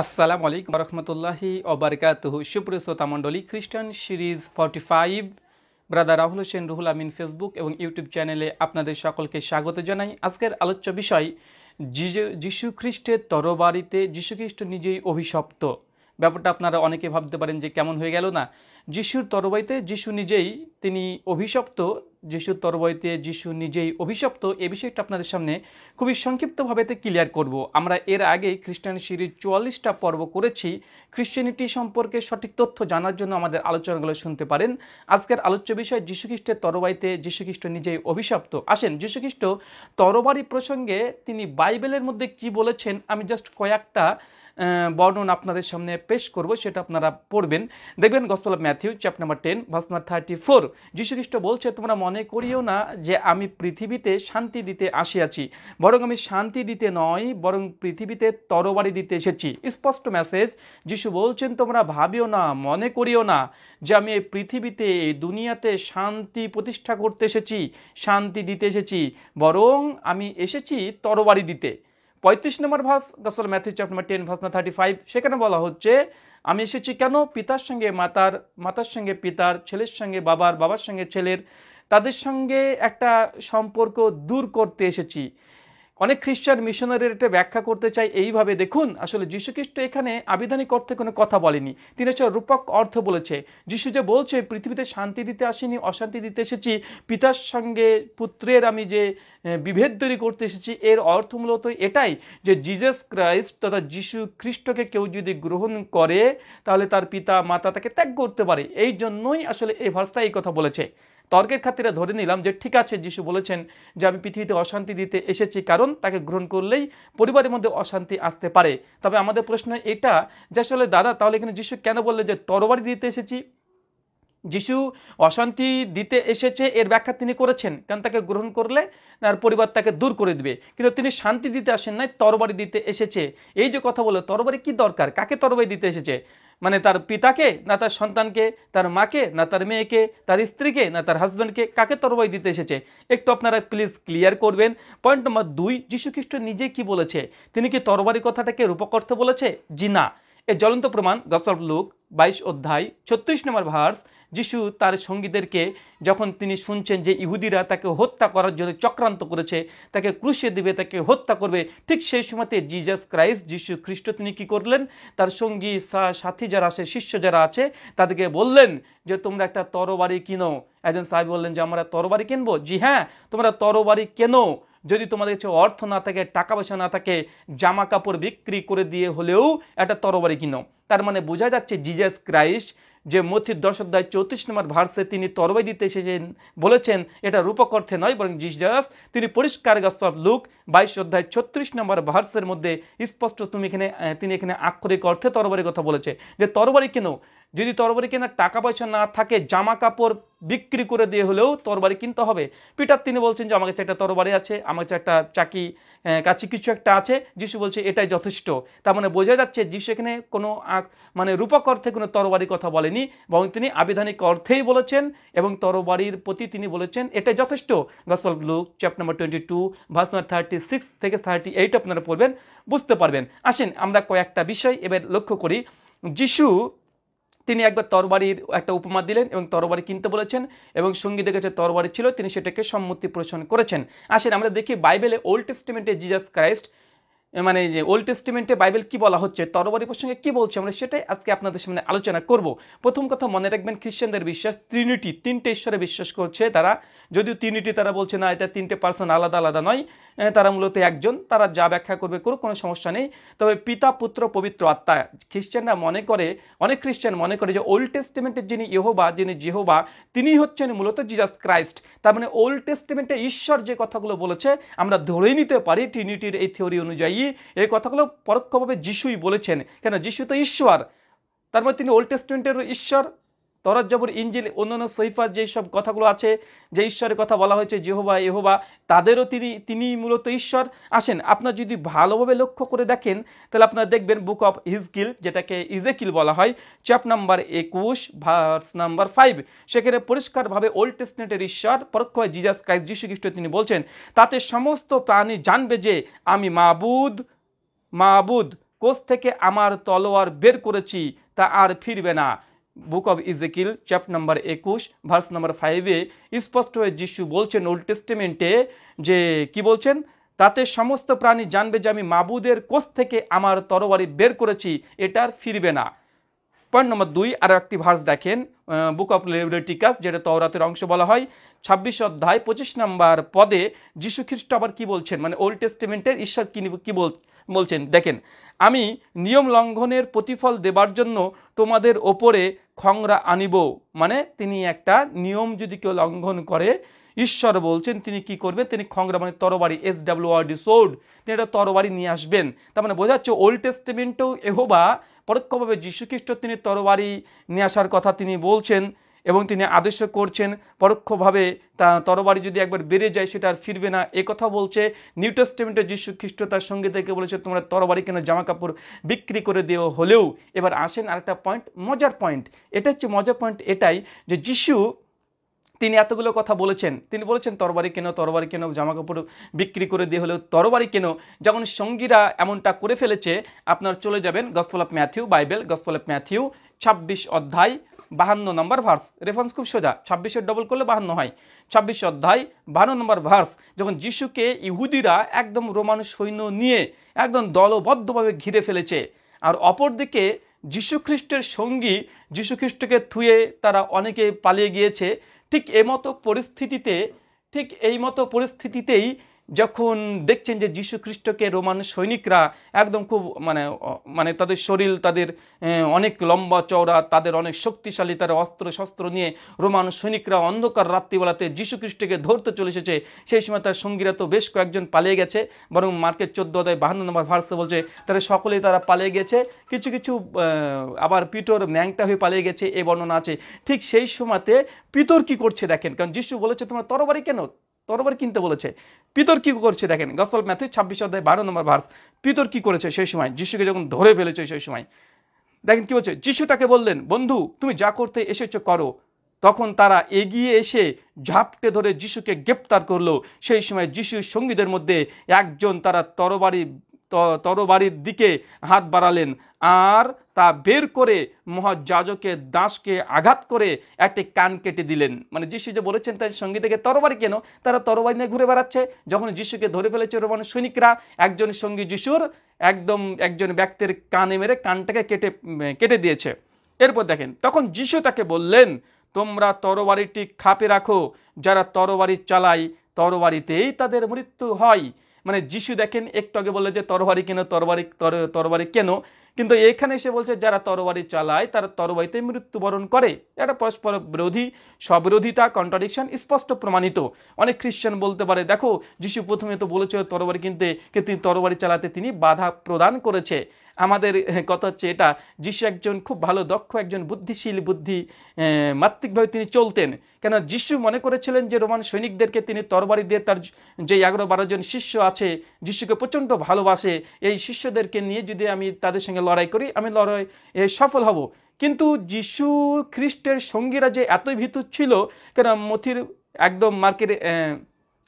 আসসালামু আলাইকুম রহমতুল্লাহি অবরকাত সুপ্রিয় শ্রোতা মণ্ডলী খ্রিস্টান series forty five brother Rahul Hossain Ruhul Amin Facebook এবং ইউটিউব চ্যানেলে আপনাদের সকলকে স্বাগত জানাই আজকের আলোচ্য বিষয় যিশু খ্রিস্টের তরবারিতে যীশুখ্রিস্ট নিজেই অভিশপ্ত ব্যাপারটা আপনারা অনেকে ভাবতে পারেন যে কেমন হয়ে গেল না যিশুর তরবাইতে যিশু নিজেই তিনি অভিশপ্ত যিশুর তরবাইতে যিশু নিজেই অভিশপ্ত এ বিষয়টা আপনাদের সামনে খুবই সংক্ষিপ্তভাবেতে ক্লিয়ার করব আমরা এর আগে খ্রিস্টান সিরিজ চুয়াল্লিশটা পর্ব করেছি খ্রিস্টানিটি সম্পর্কে সঠিক তথ্য জানার জন্য আমাদের আলোচনাগুলো শুনতে পারেন আজকের আলোচ্য বিষয় যিশুখ্রিস্টের তরবাইতে যিশুখ্রিস্ট নিজেই অভিশপ্ত আসেন যিশুখ্রিস্ট তরবারি প্রসঙ্গে তিনি বাইবেলের মধ্যে কি বলেছেন আমি জাস্ট কয়েকটা বর্ণন আপনাদের সামনে পেশ করব সেটা আপনারা পড়বেন দেখবেন gospel Matthew chapter number ten verse number thirty four যীশুখ্রিস্ট বলছে তোমরা মনে করিও না যে আমি পৃথিবীতে শান্তি দিতে আসিয়াছি বরং আমি শান্তি দিতে নয় বরং পৃথিবীতে তরবারি দিতে এসেছি স্পষ্ট মেসেজ যিশু বলছেন তোমরা ভাবিও না মনে করিও না যে আমি এই পৃথিবীতে এই দুনিয়াতে শান্তি প্রতিষ্ঠা করতে এসেছি শান্তি দিতে এসেছি বরং আমি এসেছি তরবারি দিতে পঁয়ত্রিশ number verse gospel Matthew chapter number ten verse না থার্টি ফাইভ সেখানে বলা হচ্ছে আমি এসেছি কেন পিতার সঙ্গে মাতার মাতার সঙ্গে পিতার ছেলের সঙ্গে বাবার বাবার সঙ্গে ছেলের তাদের সঙ্গে একটা সম্পর্ক দূর করতে এসেছি অনেক খ্রিস্টান মিশনারের এটা ব্যাখ্যা করতে চাই এইভাবে দেখুন আসলে খ্রিস্ট এখানে আবিধানিক অর্থে কোনো কথা বলেনি তিনি হচ্ছে রূপক অর্থ বলেছে যিশু যে বলছে পৃথিবীতে শান্তি দিতে আসিনি অশান্তি দিতে এসেছি পিতার সঙ্গে পুত্রের আমি যে বিভেদ তৈরি করতে এসেছি এর অর্থ মূলত এটাই যে জিজাস ক্রাইস্ট তথা যিশু খ্রিস্টকে কেউ যদি গ্রহণ করে তাহলে তার পিতা মাতা তাকে ত্যাগ করতে পারে এই জন্যই আসলে এই ভার্সটা এই কথা বলেছে তর্কের খাতিরে ধরে নিলাম যে ঠিক আছে যিশু বলেছেন যে আমি পৃথিবীতে অশান্তি দিতে এসেছি কারণ তাকে গ্রহণ করলেই পরিবারের মধ্যে অশান্তি আসতে পারে তবে আমাদের প্রশ্ন এটা যে আসলে দাদা তাহলে এখানে যিশু কেন বললেন যে তরবারি দিতে এসেছি যিশু অশান্তি দিতে এসেছে এর ব্যাখ্যা তিনি করেছেন কারণ তাকে গ্রহণ করলে তার পরিবার তাকে দূর করে দেবে কিন্তু তিনি শান্তি দিতে আসেন নাই তরবারি দিতে এসেছে এই যে কথা বলে তরবারি কি দরকার কাকে তরবারি দিতে এসেছে মানে তার পিতাকে না তার সন্তানকে তার মাকে না তার মেয়েকে তার স্ত্রীকে না তার হাজব্যান্ডকে কাকে তরবাই দিতে এসেছে একটু আপনারা প্লিজ ক্লিয়ার করবেন পয়েন্ট নম্বর দুই যীশুখ্রিস্ট নিজে কি বলেছে তিনি কি তরবারি কথাটাকে রূপক অর্থে বলেছে জি না এ জ্বলন্ত প্রমাণ গসল লুক বাইশ অধ্যায় ছত্রিশ নম্বর ভার্স যিশু তার সঙ্গীদেরকে যখন তিনি শুনছেন যে ইহুদিরা তাকে হত্যা করার জন্য চক্রান্ত করেছে তাকে ক্রুশে দেবে তাকে হত্যা করবে ঠিক সেই সময়তে জিজাস ক্রাইস্ট যিশু খ্রিস্ট তিনি কী করলেন তার সঙ্গী সাথী যারা আছে শিষ্য যারা আছে তাদেরকে বললেন যে তোমরা একটা তরবারি কিনো একজন সাহেব বললেন যে আমরা তরবারি কিনবো জি হ্যাঁ তোমরা তরবারি কেনো যদি তোমাদের কাছে অর্থ না থাকে টাকা পয়সা না থাকে জামা কাপড় বিক্রি করে দিয়ে হলেও একটা তরবারি কিনো তার মানে বোঝা যাচ্ছে জিজাস ক্রাইস্ট যে মথির দশ অধ্যায় চৌত্রিশ নম্বর ভার্সে তিনি তরবাই দিতে এসেছেন বলেছেন এটা রূপক অর্থে নয় বরং জিজাস তিনি পরিষ্কার গসপাব লুক বাইশ অধ্যায় ছত্রিশ নম্বর ভার্সের মধ্যে স্পষ্ট তুমি এখানে তিনি এখানে আক্ষরিক অর্থে তরবারির কথা বলেছে যে তরবারি কেন যদি তরবারি কেনার টাকা পয়সা না থাকে জামা কাপড় বিক্রি করে দিয়ে হলেও তরবারি কিনতে হবে পিটার তিনি বলছেন যে আমার কাছে একটা তরবারি আছে আমার কাছে একটা চাকি কাছে কিছু একটা আছে যিশু বলছে এটাই যথেষ্ট তার মানে বোঝা যাচ্ছে যিশু এখানে কোনো মানে রূপক অর্থে কোনো তরবারির কথা বলেনি বরং তিনি আবিধানিক অর্থেই বলেছেন এবং তরবারির প্রতি তিনি বলেছেন এটাই যথেষ্ট gospel Luke chapter number twenty two verse number thirty six থেকে থার্টি এইট আপনারা পড়বেন বুঝতে পারবেন আসেন আমরা কয়েকটা বিষয় এবার লক্ষ্য করি যিশু তিনি একবার তরবারির একটা উপমা দিলেন এবং তরবারি কিনতে বলেছেন এবং সঙ্গী দেখেছে তরবারি ছিল তিনি সেটাকে সম্মতি পোষণ করেছেন আসেন আমরা দেখি বাইবেলে ওল্ড টেস্টিমেন্টে জিজাস ক্রাইস্ট মানে যে ওল্ড টেস্টিমেন্টে বাইবেল কি বলা হচ্ছে তরবারি প্রসঙ্গে কি বলছে আমরা সেটাই আজকে আপনাদের সামনে আলোচনা করব প্রথম কথা মনে রাখবেন খ্রিস্টানদের বিশ্বাস ত্রিনিটি তিনটে ঈশ্বরে বিশ্বাস করছে তারা যদিও ত্রিনিটি তারা বলছে না এটা তিনটে পার্সন আলাদা আলাদা নয় তারা মূলত একজন তারা যা ব্যাখ্যা করবে করুক কোনো সমস্যা নেই তবে পিতা পুত্র পবিত্র আত্মা খ্রিস্টানরা মনে করে অনেক খ্রিস্টান মনে করে যে ওল্ড টেস্টিমেন্টের যিনি ইহোবা যিনি জিহোবা তিনি হচ্ছেন মূলত জিজাস ক্রাইস্ট তার মানে ওল্ড টেস্টিমেন্টে ঈশ্বর যে কথাগুলো বলেছে আমরা ধরেই নিতে পারি ট্রিনিটির এই থিওরি অনুযায়ী এই কথাগুলো পরোক্ষভাবে যিশুই বলেছেন কেন যিশু তো ঈশ্বর তার মানে তিনি ওল্ড টেস্টমেন্টের ঈশ্বর তরাজ্জাবুর ইঞ্জিল অন্যান্য সৈফার যেই সব কথাগুলো আছে যে ঈশ্বরের কথা বলা হয়েছে জেহোবা এহোবা তাদেরও তিনি তিনি মূলত ঈশ্বর আসেন আপনার যদি ভালোভাবে লক্ষ্য করে দেখেন তাহলে আপনার দেখবেন বুক অফ হিজকিল যেটাকে ইজেকিল বলা হয় চ্যাপ নাম্বার একুশ ভার্স নাম্বার ফাইভ সেখানে পরিষ্কারভাবে ওল্ড টেস্টনেটের ঈশ্বর পরোক্ষ জিজাস ক্রাইস্ট যীশু খ্রিস্ট তিনি বলছেন তাতে সমস্ত প্রাণী জানবে যে আমি মাবুদ মাবুদ কোষ থেকে আমার তলোয়ার বের করেছি তা আর ফিরবে না book of Ezekiel chapter number একুশ ভার্স নাম্বার ফাইভে স্পষ্ট হয়ে যিশু বলছেন ওল্ড টেস্টিমেন্টে যে কি বলছেন তাতে সমস্ত প্রাণী জানবে যে আমি মাবুদের কোষ থেকে আমার তরবারি বের করেছি এটা আর ফিরবে না পয়েন্ট নম্বর দুই আরও একটি ভার্স দেখেন বুক অফ লেবরেটিকাস যেটা তওরাতের অংশ বলা হয় ছাব্বিশ অধ্যায় পঁচিশ নম্বর পদে যীশু খ্রিস্ট আবার কী বলছেন মানে ওল্ড টেস্টিমেন্টের ঈশ্বর কী কী বলছেন দেখেন আমি নিয়ম লঙ্ঘনের প্রতিফল দেবার জন্য তোমাদের ওপরে খংরা আনিব মানে তিনি একটা নিয়ম যদি কেউ লঙ্ঘন করে ঈশ্বর বলছেন তিনি কি করবেন তিনি খংরা মানে তরবারি এস ডি সোড তিনি একটা তরবারি নিয়ে আসবেন তার মানে বোঝা যাচ্ছে ওল্ড টেস্টমেন্টও এহোবা পরোক্ষভাবে যীশুখ্রিস্ট তিনি তরবারি নিয়ে আসার কথা তিনি বলছেন এবং তিনি আদেশ করছেন পরোক্ষভাবে তা তরবারি যদি একবার বেড়ে যায় সেটা আর ফিরবে না এ কথা বলছে নিউ যীশু খ্রিস্ট তার সঙ্গে থেকে বলেছে তোমরা তরবারি কেন জামা কাপড় বিক্রি করে দেও হলেও এবার আসেন আরেকটা পয়েন্ট মজার পয়েন্ট এটা হচ্ছে মজার পয়েন্ট এটাই যে যিশু তিনি এতগুলো কথা বলেছেন তিনি বলেছেন তরবারি কেন তরবারি কেন জামা কাপড় বিক্রি করে দিয়ে হলেও তরবারি কেন যেমন সঙ্গীরা এমনটা করে ফেলেছে আপনার চলে যাবেন gospel of Matthew Bible gospel of Matthew ছাব্বিশ অধ্যায় বাহান্ন নম্বর ভার্স রেফারেন্স খুব সোজা ছাব্বিশে ডবল করলে বাহান্ন হয় ছাব্বিশ অধ্যায় বাহান্ন নম্বর ভার্স যখন যিশুকে ইহুদিরা একদম রোমান সৈন্য নিয়ে একদম দলবদ্ধভাবে ঘিরে ফেলেছে আর অপরদিকে যীশুখ্রিস্টের সঙ্গী যীশুখ্রিস্টকে থুয়ে তারা অনেকে পালিয়ে গিয়েছে ঠিক এমতো পরিস্থিতিতে ঠিক এই মতো পরিস্থিতিতেই যখন দেখছেন যে যীশু খ্রিস্টকে রোমান সৈনিকরা একদম খুব মানে মানে তাদের শরীর তাদের অনেক লম্বা চওড়া তাদের অনেক শক্তিশালী তারা অস্ত্র শস্ত্র নিয়ে রোমান সৈনিকরা অন্ধকার রাত্রিবেলাতে যীশু খ্রিস্টকে ধরতে চলে এসেছে সেই সময় তার সঙ্গীরা তো বেশ কয়েকজন পালিয়ে গেছে বরং মার্কেট চোদ্দ অধ্যায় বাহান্ন নম্বর ভার্সে বলছে তারা সকলেই তারা পালিয়ে গেছে কিছু কিছু আবার পিটোর ম্যাংটা হয়ে পালিয়ে গেছে এ বর্ণনা আছে ঠিক সেই সময়তে পিতর কি করছে দেখেন কারণ যিশু বলেছে তোমরা তরবারি কেন তরবারি কিনতে বলেছে পিতর কি করছে দেখেন গসল ম্যাথু ছাব্বিশ অধ্যায় বারো নম্বর ভার্স পিতর কি করেছে সেই সময় যিশুকে যখন ধরে ফেলেছে সেই সময় দেখেন কি বলছে যিশু তাকে বললেন বন্ধু তুমি যা করতে এসেছো করো তখন তারা এগিয়ে এসে ঝাপটে ধরে যিশুকে গ্রেপ্তার করলো সেই সময় যিশুর সঙ্গীদের মধ্যে একজন তারা তরবারি তরবারির দিকে হাত বাড়ালেন আর তা বের করে মহাজাজকে দাসকে আঘাত করে একটি কান কেটে দিলেন মানে যিশু যে বলেছেন তাই সঙ্গে থেকে তরবারি কেন তারা তরবারি নিয়ে ঘুরে বেড়াচ্ছে যখন যিশুকে ধরে ফেলেছে রোমান সৈনিকরা একজন সঙ্গী যিশুর একদম একজন ব্যক্তির কানে মেরে কানটাকে কেটে কেটে দিয়েছে এরপর দেখেন তখন যিশু তাকে বললেন তোমরা তরবারিটি খাপে রাখো যারা তরবারি চালায় তরবারিতেই তাদের মৃত্যু হয় মানে যিশু দেখেন একটু আগে বললো যে তরবারি কেন তরবারি তরবারি কেন কিন্তু এখানে এসে বলছে যারা তরবারি চালায় তারা তরবারিতে মৃত্যুবরণ করে এটা পরস্পর বিরোধী স্ববিরোধিতা কন্ট্রাডিকশন স্পষ্ট প্রমাণিত অনেক খ্রিশ্চান বলতে পারে দেখো যিশু প্রথমে তো বলেছিল তরবারি কিনতে কিন্তু তরবারি চালাতে তিনি বাধা প্রদান করেছে আমাদের কথা হচ্ছে এটা যিশু একজন খুব ভালো দক্ষ একজন বুদ্ধিশীল বুদ্ধি মাত্রিকভাবে তিনি চলতেন কেন যিশু মনে করেছিলেন যে রোমান সৈনিকদেরকে তিনি তরবারি দিয়ে তার যে এগারো বারো জন শিষ্য আছে যিশুকে প্রচণ্ড ভালোবাসে এই শিষ্যদেরকে নিয়ে যদি আমি তাদের সঙ্গে লড়াই করি আমি লড়াই সফল হব কিন্তু যিশু খ্রিস্টের সঙ্গীরা যে এতই ভীতু ছিল কেন মথির একদম মার্কের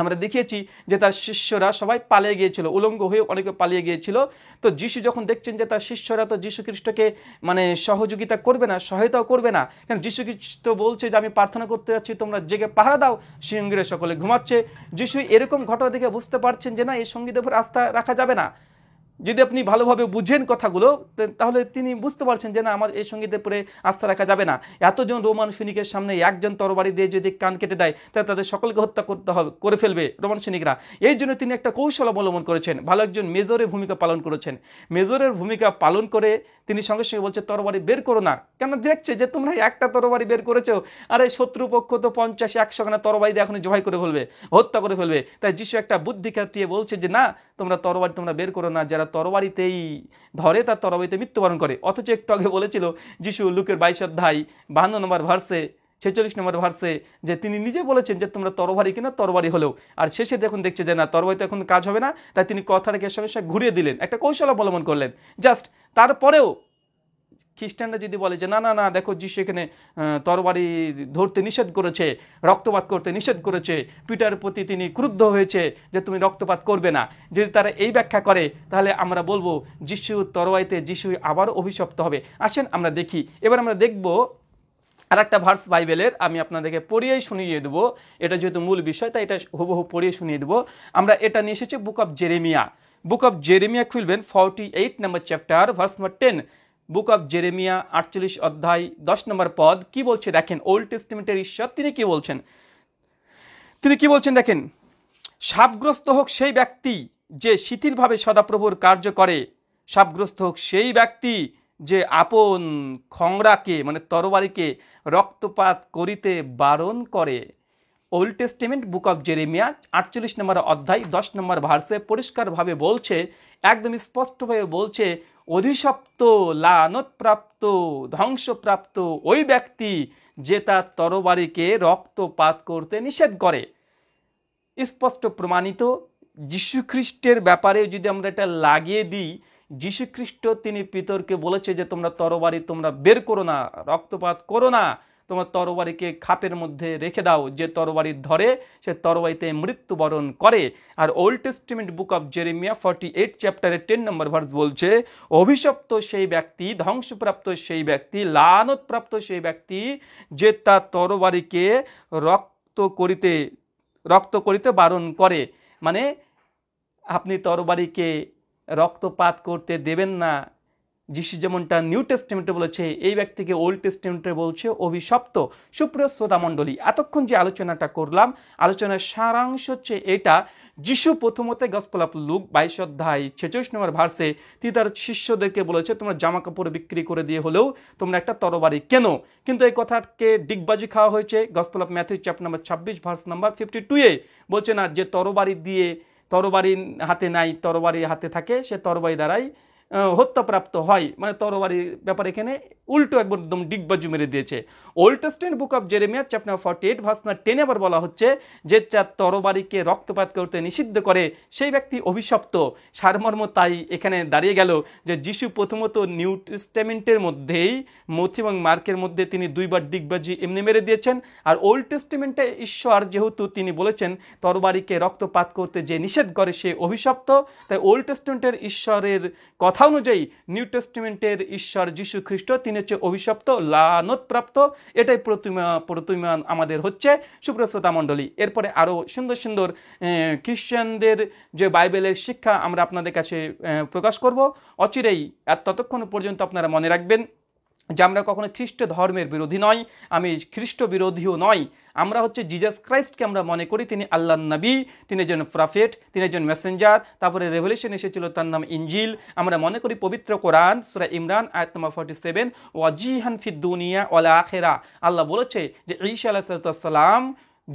আমরা দেখিয়েছি যে তার শিষ্যরা সবাই পালিয়ে গিয়েছিল উলঙ্গ হয়ে অনেকে পালিয়ে গিয়েছিল তো যিশু যখন দেখছেন যে তার শিষ্যরা তো যিশু খ্রিস্টকে মানে সহযোগিতা করবে না সহায়তাও করবে না কারণ যিশু খ্রিস্ট বলছে যে আমি প্রার্থনা করতে যাচ্ছি তোমরা জেগে পাহারা দাও সিংহের সকলে ঘুমাচ্ছে যিশু এরকম ঘটনা দেখে বুঝতে পারছেন যে না এই সঙ্গীতের উপর আস্থা রাখা যাবে না যদি আপনি ভালোভাবে বুঝেন কথাগুলো তাহলে তিনি বুঝতে পারছেন যে না আমার এই সঙ্গীতের পরে আস্থা রাখা যাবে না এতজন রোমান সৈনিকের সামনে একজন তরবারি দিয়ে যদি কান কেটে দেয় তাহলে তাদের সকলকে হত্যা করতে হবে করে ফেলবে রোমান সৈনিকরা এই জন্য তিনি একটা কৌশল অবলম্বন করেছেন ভালো একজন মেজরের ভূমিকা পালন করেছেন মেজরের ভূমিকা পালন করে তিনি সঙ্গে সঙ্গে বলছে তরবারি বের করো না কেন দেখছে যে তোমরা একটা তরবারি বের করেছো আরে শত্রুপক্ষ তো পঞ্চাশ একশো খানা তরবারি দিয়ে এখন জবাই করে ফেলবে হত্যা করে ফেলবে তাই যিশু একটা বুদ্ধি খাটিয়ে বলছে যে না তোমরা তরবারি তোমরা বের করো না যারা যারা তরবারিতেই ধরে তার তরবারিতে মৃত্যুবরণ করে অথচ একটু আগে বলেছিল যিশু লুকের বাইশ অধ্যায় বাহান্ন নম্বর ভার্সে ছেচল্লিশ নম্বর ভার্সে যে তিনি নিজে বলেছেন যে তোমরা তরবারি কিনা তরবারি হলেও আর শেষে দেখুন দেখছে যে না তরবারিতে এখন কাজ হবে না তাই তিনি কথাটাকে সঙ্গে সঙ্গে ঘুরিয়ে দিলেন একটা কৌশল অবলম্বন করলেন জাস্ট তারপরেও খ্রিস্টানরা যদি বলে যে না না না দেখো যিশু এখানে তরবারি ধরতে নিষেধ করেছে রক্তপাত করতে নিষেধ করেছে পিটার প্রতি তিনি ক্রুদ্ধ হয়েছে যে তুমি রক্তপাত করবে না যদি তারা এই ব্যাখ্যা করে তাহলে আমরা বলবো যিশু তরবারিতে যিশু আবার অভিশপ্ত হবে আসেন আমরা দেখি এবার আমরা দেখব আর একটা ভার্স বাইবেলের আমি আপনাদেরকে পড়িয়েই শুনিয়ে দেবো এটা যেহেতু মূল বিষয় তাই এটা হুবহু পড়িয়ে শুনিয়ে দেবো আমরা এটা নিয়ে এসেছি book of Jeremiah book of Jeremiah খুলবেন forty eight number chapter verse number ten book of Jeremiah আটচল্লিশ অধ্যায় দশ নম্বর পদ কি বলছে দেখেন ওল্ড টেস্টিমেন্টের ঈশ্বর তিনি কি বলছেন তিনি কি বলছেন দেখেন সাপগ্রস্ত হোক সেই ব্যক্তি যে শিথিলভাবে সদাপ্রভুর কার্য করে সাপগ্রস্ত হোক সেই ব্যক্তি যে আপন খংরাকে মানে তরবারিকে রক্তপাত করিতে বারণ করে old testament book of Jeremiah আটচল্লিশ নম্বর অধ্যায় দশ নম্বর ভার্সে পরিষ্কারভাবে বলছে একদম স্পষ্টভাবে বলছে অধিসপ্ত লানতপ্রাপ্ত ধ্বংসপ্রাপ্ত ওই ব্যক্তি যে তার তরবারিকে রক্তপাত করতে নিষেধ করে স্পষ্ট প্রমাণিত যীশুখ্রিস্টের ব্যাপারে যদি আমরা এটা লাগিয়ে দিই যীশুখ্রিস্ট তিনি পিতরকে বলেছে যে তোমরা তরবারি তোমরা বের করো না রক্তপাত করো না তোমার তরবারিকে খাপের মধ্যে রেখে দাও যে তরবারি ধরে সে তরবারিতে মৃত্যুবরণ করে আর old testament book of Jeremiah forty eight চ্যাপ্টারের টেন নম্বর ভার্স বলছে অভিশপ্ত সেই ব্যক্তি ধ্বংসপ্রাপ্ত সেই ব্যক্তি লানতপ্রাপ্ত সেই ব্যক্তি যে তার তরবারিকে রক্ত করিতে রক্ত করিতে বারণ করে মানে আপনি তরবারিকে রক্তপাত করতে দেবেন না যিশু যেমনটা নিউ টেস্টমেন্টে বলেছে এই ব্যক্তিকে ওল্ড টেস্টমেন্টে বলছে অভিশপ্ত সুপ্রিয় শ্রোতা মণ্ডলী এতক্ষণ যে আলোচনাটা করলাম আলোচনার সারাংশ হচ্ছে এটা যিশু প্রথমতে গসপলাপ লুক বাইশ অধ্যায় ছেচল্লিশ নম্বর ভার্সে তিনি তার শিষ্যদেরকে বলেছে তোমরা জামা কাপড় বিক্রি করে দিয়ে হলেও তোমরা একটা তরবারি কেন কিন্তু এই কথাকে ডিগবাজি খাওয়া হয়েছে গসপলাপ ম্যাথিউ চ্যাপ নাম্বার ছাব্বিশ ভার্স নাম্বার ফিফটি টুয়ে বলছে না যে তরবারি দিয়ে তরবারি হাতে নাই তরবারি হাতে থাকে সে তরবারি দ্বারাই হত্যাপ্রাপ্ত হয় মানে তরবারির ব্যাপারে এখানে উল্টো একদম ডিগবাজু মেরে দিয়েছে old testament book of Jeremiah chapter forty eight ভাসনা টেনে আবার বলা হচ্ছে যে যার তরবারিকে রক্তপাত করতে নিষিদ্ধ করে সেই ব্যক্তি অভিশপ্ত সারমর্ম তাই এখানে দাঁড়িয়ে গেল যে যিশু প্রথমত নিউ টেস্টেমেন্টের মধ্যেই মথি এবং মার্কের মধ্যে তিনি দুইবার ডিগবাজি এমনি মেরে দিয়েছেন আর ওল্ড টেস্টেমেন্টে ঈশ্বর যেহেতু তিনি বলেছেন তরবারিকে রক্তপাত করতে যে নিষেধ করে সে অভিশপ্ত তাই ওল্ড টেস্টেমেন্টের ঈশ্বরের কথা কথা অনুযায়ী নিউ টেস্টিমেন্টের ঈশ্বর যীশু খ্রিস্ট তিনি হচ্ছে অভিশপ্ত লানতপ্রাপ্ত এটাই প্রতিমা প্রতিমান আমাদের হচ্ছে সুপ্রশ্রোতা মণ্ডলী এরপরে আরও সুন্দর সুন্দর খ্রিশ্চানদের যে বাইবেলের শিক্ষা আমরা আপনাদের কাছে প্রকাশ করব অচিরেই আর ততক্ষণ পর্যন্ত আপনারা মনে রাখবেন যে আমরা কখনো খ্রিস্ট ধর্মের বিরোধী নয় আমি খ্রিস্ট বিরোধীও নয় আমরা হচ্ছে জিজাস ক্রাইস্টকে আমরা মনে করি তিনি আল্লাহ নবী তিনি একজন প্রফেট তিনি একজন মেসেঞ্জার তারপরে রেভলিউশন এসেছিল তার নাম ইঞ্জিল আমরা মনে করি পবিত্র কোরআন সুরা ইমরান আয়াত নম্বর ফর্টি সেভেন ওয়াজিহান ফিদ্দুনিয়া ওলা আখেরা আল্লাহ বলেছে যে ঈশা আলাহ সালাম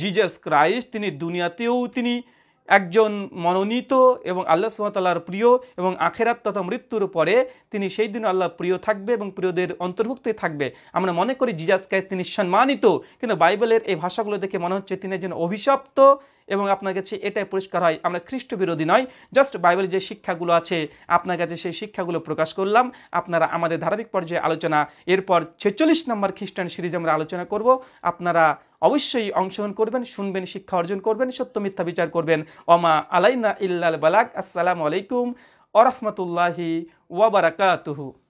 জিজাস ক্রাইস্ট তিনি দুনিয়াতেও তিনি একজন মনোনীত এবং আল্লাহ সুমতাল্লাহর প্রিয় এবং আখেরাত তথা মৃত্যুর পরে তিনি সেই দিন আল্লাহ প্রিয় থাকবে এবং প্রিয়দের অন্তর্ভুক্ত থাকবে আমরা মনে করি জিজাস তিনি সম্মানিত কিন্তু বাইবেলের এই ভাষাগুলো দেখে মনে হচ্ছে তিনি একজন অভিশপ্ত এবং আপনার কাছে এটাই পরিষ্কার হয় আমরা খ্রিস্ট বিরোধী নয় জাস্ট বাইবেল যে শিক্ষাগুলো আছে আপনার কাছে সেই শিক্ষাগুলো প্রকাশ করলাম আপনারা আমাদের ধারাবাহিক পর্যায়ে আলোচনা এরপর ছেচল্লিশ নম্বর খ্রিস্টান সিরিজ আমরা আলোচনা করব আপনারা অবশ্যই অংশগ্রহণ করবেন শুনবেন শিক্ষা অর্জন করবেন সত্য মিথ্যা বিচার করবেন অমা আলাইনা ইল্লাল বালাক আসসালামু আলাইকুম ওরহমতুল্লাহি ওয়াবারাকাতুহু